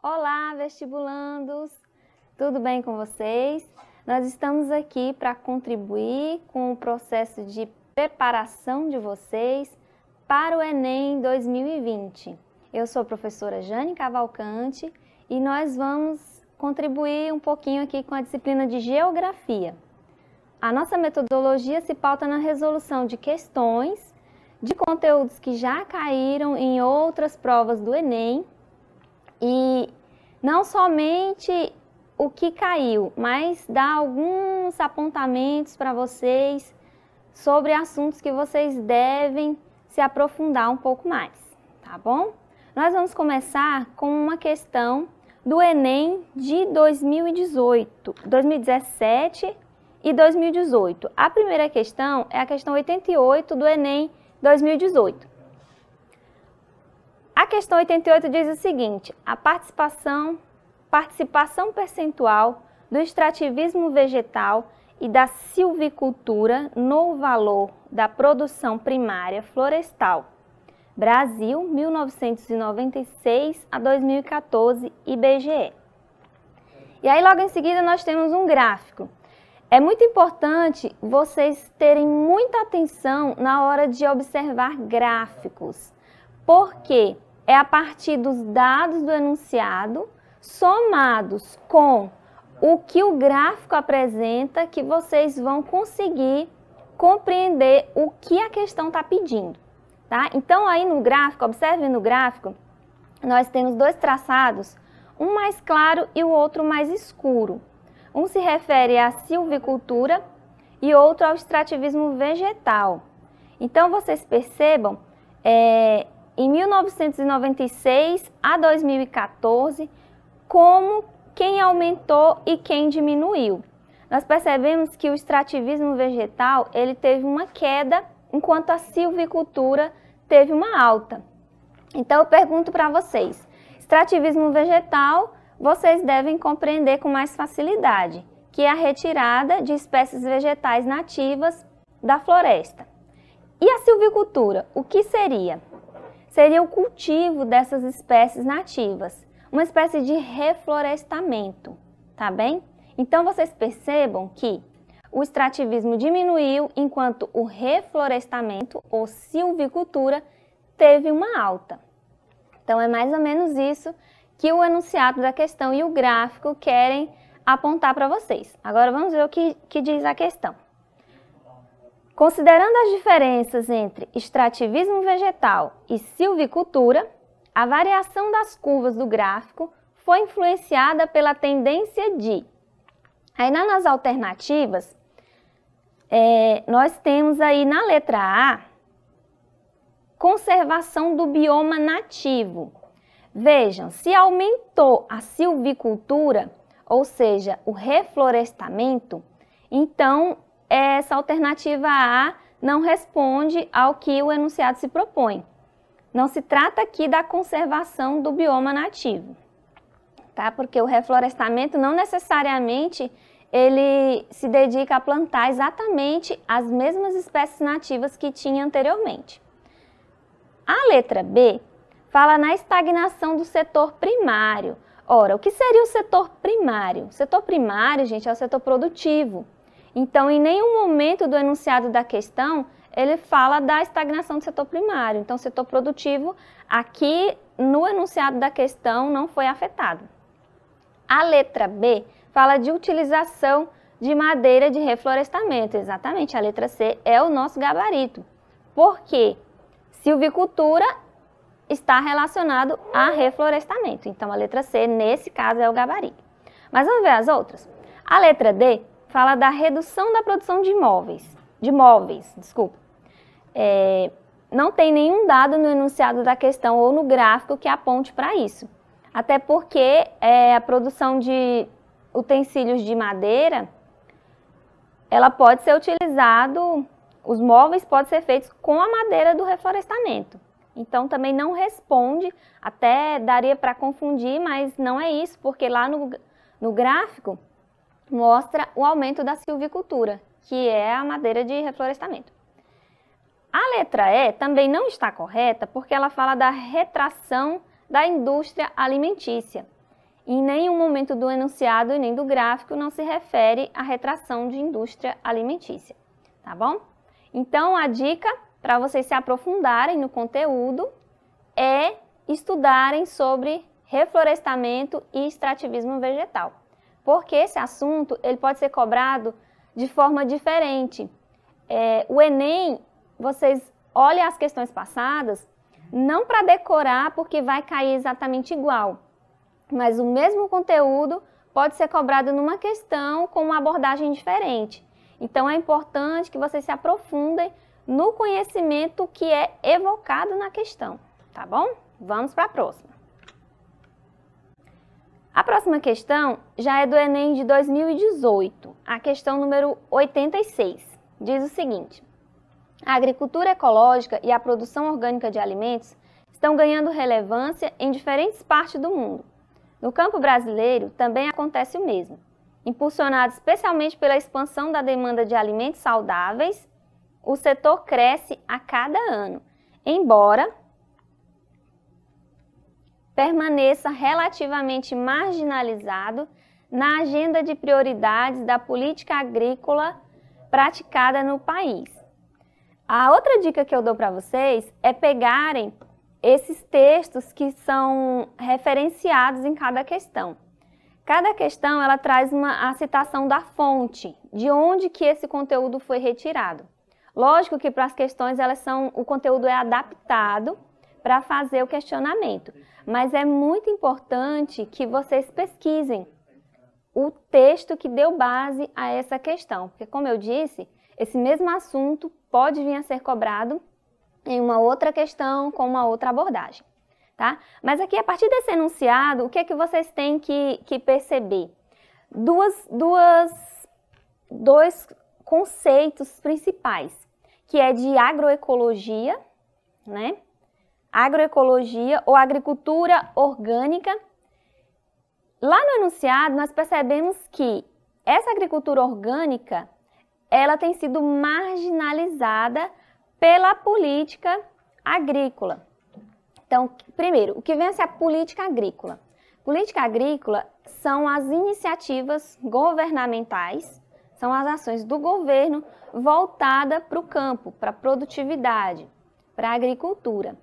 Olá, vestibulandos! Tudo bem com vocês? Nós estamos aqui para contribuir com o processo de preparação de vocês para o Enem 2020. Eu sou a professora Jane Cavalcante e nós vamos contribuir um pouquinho aqui com a disciplina de Geografia. A nossa metodologia se pauta na resolução de questões de conteúdos que já caíram em outras provas do Enem e não somente o que caiu, mas dá alguns apontamentos para vocês sobre assuntos que vocês devem se aprofundar um pouco mais, tá bom? Nós vamos começar com uma questão do Enem de 2018, 2017 e 2018. A primeira questão é a questão 88 do Enem 2018. A questão 88 diz o seguinte: a participação, participação percentual do extrativismo vegetal e da silvicultura no valor da produção primária florestal. Brasil, 1996 a 2014, IBGE. E aí, logo em seguida, nós temos um gráfico. É muito importante vocês terem muita atenção na hora de observar gráficos. Por quê? Porque é a partir dos dados do enunciado somados com o que o gráfico apresenta que vocês vão conseguir compreender o que a questão está pedindo. Tá? Então, aí no gráfico, observe no gráfico, nós temos dois traçados, um mais claro e o outro mais escuro. Um se refere à silvicultura e outro ao extrativismo vegetal. Então, vocês percebam é, em 1996 a 2014 como quem aumentou e quem diminuiu. Nós percebemos que o extrativismo vegetal ele teve uma queda, enquanto a silvicultura teve uma alta. Então eu pergunto para vocês, extrativismo vegetal vocês devem compreender com mais facilidade, que é a retirada de espécies vegetais nativas da floresta. E a silvicultura, o que seria? seria o cultivo dessas espécies nativas, uma espécie de reflorestamento, tá bem? Então vocês percebam que o extrativismo diminuiu enquanto o reflorestamento ou silvicultura teve uma alta. Então é mais ou menos isso que o enunciado da questão e o gráfico querem apontar para vocês. Agora vamos ver o que, que diz a questão. Considerando as diferenças entre extrativismo vegetal e silvicultura, a variação das curvas do gráfico foi influenciada pela tendência de. Aí nas alternativas, é, nós temos aí na letra A, conservação do bioma nativo. Vejam, se aumentou a silvicultura, ou seja, o reflorestamento, então essa alternativa A não responde ao que o enunciado se propõe. Não se trata aqui da conservação do bioma nativo, tá? Porque o reflorestamento não necessariamente ele se dedica a plantar exatamente as mesmas espécies nativas que tinha anteriormente. A letra B fala na estagnação do setor primário. Ora, o que seria o setor primário? O setor primário, gente, é o setor produtivo então, em nenhum momento do enunciado da questão, ele fala da estagnação do setor primário. Então, o setor produtivo, aqui no enunciado da questão, não foi afetado. A letra B fala de utilização de madeira de reflorestamento. Exatamente, a letra C é o nosso gabarito. Por quê? Silvicultura está relacionado a reflorestamento. Então, a letra C, nesse caso, é o gabarito. Mas vamos ver as outras. A letra D fala da redução da produção de imóveis, de móveis, desculpa. É, não tem nenhum dado no enunciado da questão ou no gráfico que aponte para isso. Até porque é, a produção de utensílios de madeira, ela pode ser utilizado, os móveis podem ser feitos com a madeira do reflorestamento. Então também não responde, até daria para confundir, mas não é isso, porque lá no, no gráfico mostra o aumento da silvicultura, que é a madeira de reflorestamento. A letra E também não está correta porque ela fala da retração da indústria alimentícia. Em nenhum momento do enunciado e nem do gráfico não se refere à retração de indústria alimentícia, tá bom? Então, a dica para vocês se aprofundarem no conteúdo é estudarem sobre reflorestamento e extrativismo vegetal porque esse assunto ele pode ser cobrado de forma diferente. É, o Enem, vocês olhem as questões passadas, não para decorar, porque vai cair exatamente igual, mas o mesmo conteúdo pode ser cobrado numa questão com uma abordagem diferente. Então é importante que vocês se aprofundem no conhecimento que é evocado na questão, tá bom? Vamos para a próxima. A próxima questão já é do Enem de 2018, a questão número 86. Diz o seguinte: A agricultura ecológica e a produção orgânica de alimentos estão ganhando relevância em diferentes partes do mundo. No campo brasileiro também acontece o mesmo, impulsionado especialmente pela expansão da demanda de alimentos saudáveis. O setor cresce a cada ano, embora permaneça relativamente marginalizado na agenda de prioridades da política agrícola praticada no país. A outra dica que eu dou para vocês é pegarem esses textos que são referenciados em cada questão. Cada questão ela traz uma, a citação da fonte, de onde que esse conteúdo foi retirado. Lógico que para as questões elas são o conteúdo é adaptado para fazer o questionamento, mas é muito importante que vocês pesquisem o texto que deu base a essa questão, porque como eu disse, esse mesmo assunto pode vir a ser cobrado em uma outra questão com uma outra abordagem, tá? Mas aqui a partir desse enunciado, o que é que vocês têm que, que perceber? Duas, duas, dois conceitos principais, que é de agroecologia, né? agroecologia ou agricultura orgânica. Lá no enunciado, nós percebemos que essa agricultura orgânica, ela tem sido marginalizada pela política agrícola. Então, primeiro, o que vem a ser a política agrícola? Política agrícola são as iniciativas governamentais, são as ações do governo voltada para o campo, para a produtividade, para a agricultura.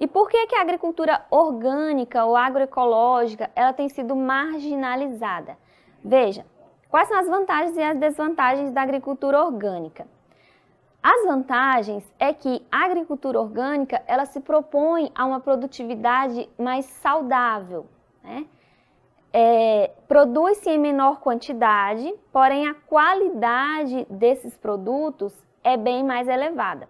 E por que, que a agricultura orgânica ou agroecológica ela tem sido marginalizada? Veja, quais são as vantagens e as desvantagens da agricultura orgânica? As vantagens é que a agricultura orgânica ela se propõe a uma produtividade mais saudável, né? É, produz-se em menor quantidade, porém a qualidade desses produtos é bem mais elevada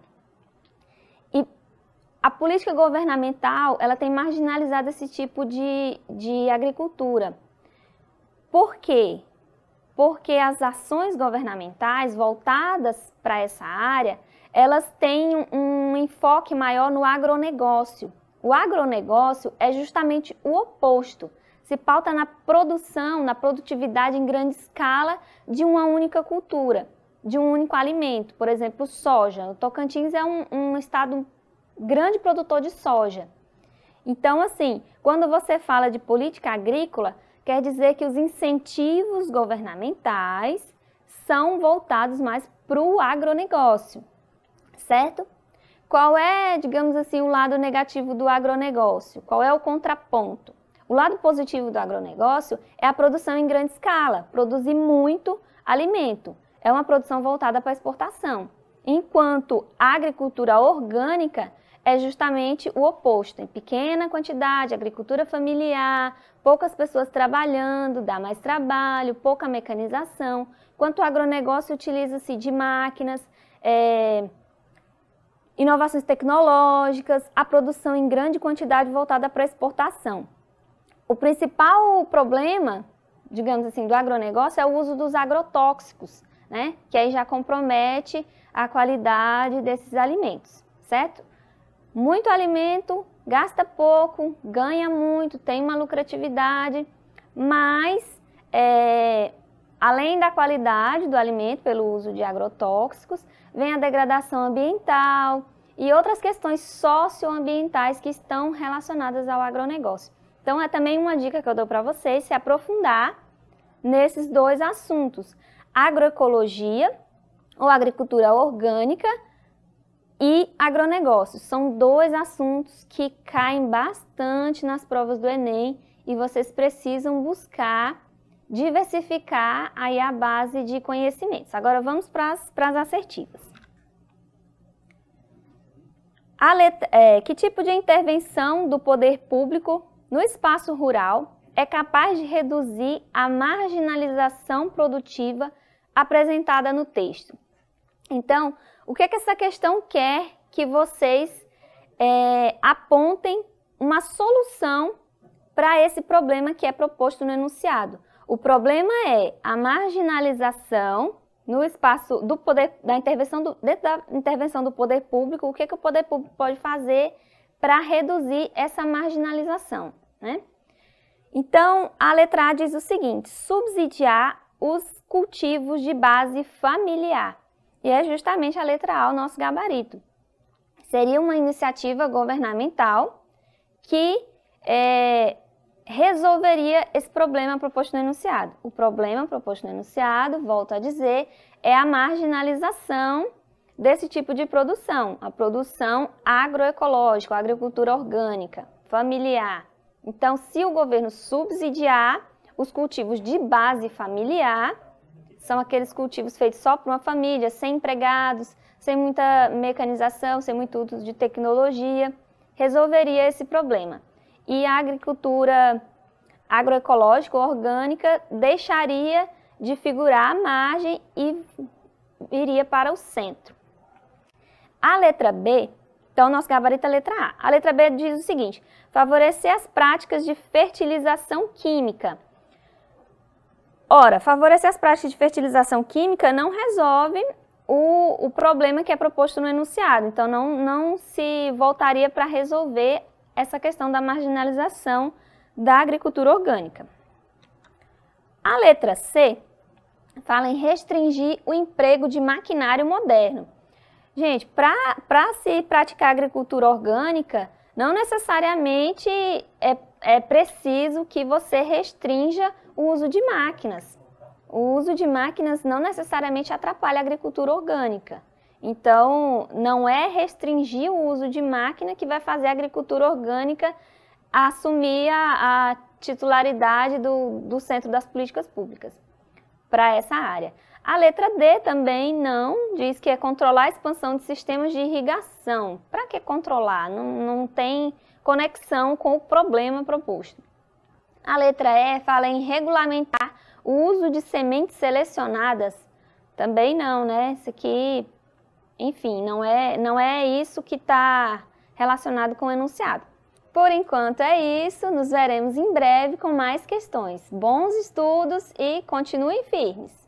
a política governamental ela tem marginalizado esse tipo de, de agricultura. Por quê? Porque as ações governamentais voltadas para essa área, elas têm um enfoque maior no agronegócio. O agronegócio é justamente o oposto. Se pauta na produção, na produtividade em grande escala de uma única cultura, de um único alimento. Por exemplo, soja. O Tocantins é um, um estado grande produtor de soja. Então, assim, quando você fala de política agrícola, quer dizer que os incentivos governamentais são voltados mais para o agronegócio, certo? Qual é, digamos assim, o lado negativo do agronegócio? Qual é o contraponto? O lado positivo do agronegócio é a produção em grande escala, produzir muito alimento. É uma produção voltada para exportação. Enquanto a agricultura orgânica é justamente o oposto, em pequena quantidade, agricultura familiar, poucas pessoas trabalhando, dá mais trabalho, pouca mecanização. Quanto o agronegócio utiliza-se de máquinas, é, inovações tecnológicas, a produção em grande quantidade voltada para exportação. O principal problema, digamos assim, do agronegócio é o uso dos agrotóxicos, né? Que aí já compromete a qualidade desses alimentos, certo? muito alimento, gasta pouco, ganha muito, tem uma lucratividade, mas é, além da qualidade do alimento pelo uso de agrotóxicos, vem a degradação ambiental e outras questões socioambientais que estão relacionadas ao agronegócio. Então é também uma dica que eu dou para vocês se aprofundar nesses dois assuntos: agroecologia ou agricultura orgânica e agronegócios. São dois assuntos que caem bastante nas provas do Enem e vocês precisam buscar diversificar aí a base de conhecimentos. Agora vamos para as assertivas. Letra, é, que tipo de intervenção do poder público no espaço rural é capaz de reduzir a marginalização produtiva apresentada no texto? Então, o que é que essa questão quer que vocês é, apontem uma solução para esse problema que é proposto no enunciado? O problema é a marginalização no espaço do poder, da intervenção do, dentro da intervenção do poder público, o que, é que o poder público pode fazer para reduzir essa marginalização, né? Então, a letra A diz o seguinte, subsidiar os cultivos de base familiar e é justamente a letra A o nosso gabarito. Seria uma iniciativa governamental que é, resolveria esse problema proposto no enunciado. O problema proposto no enunciado, volto a dizer, é a marginalização desse tipo de produção, a produção agroecológica, agricultura orgânica, familiar. Então, se o governo subsidiar os cultivos de base familiar, são aqueles cultivos feitos só para uma família, sem empregados, sem muita mecanização, sem muito uso de tecnologia. Resolveria esse problema. E a agricultura agroecológica ou orgânica deixaria de figurar a margem e iria para o centro. A letra B, então nosso gabarito é a letra A. A letra B diz o seguinte: favorecer as práticas de fertilização química Ora, favorecer as práticas de fertilização química não resolve o, o problema que é proposto no enunciado, então não, não se voltaria para resolver essa questão da marginalização da agricultura orgânica. A letra C fala em restringir o emprego de maquinário moderno. Gente, para se praticar agricultura orgânica, não necessariamente é, é preciso que você restrinja o uso de máquinas. O uso de máquinas não necessariamente atrapalha a agricultura orgânica. Então, não é restringir o uso de máquina que vai fazer a agricultura orgânica assumir a, a titularidade do, do centro das políticas públicas para essa área. A letra D também não diz que é controlar a expansão de sistemas de irrigação. Para que controlar? Não, não tem conexão com o problema proposto. A letra E fala em regulamentar o uso de sementes selecionadas. Também não, né? Isso aqui, enfim, não é, não é isso que está relacionado com o enunciado. Por enquanto é isso, nos veremos em breve com mais questões. Bons estudos e continuem firmes!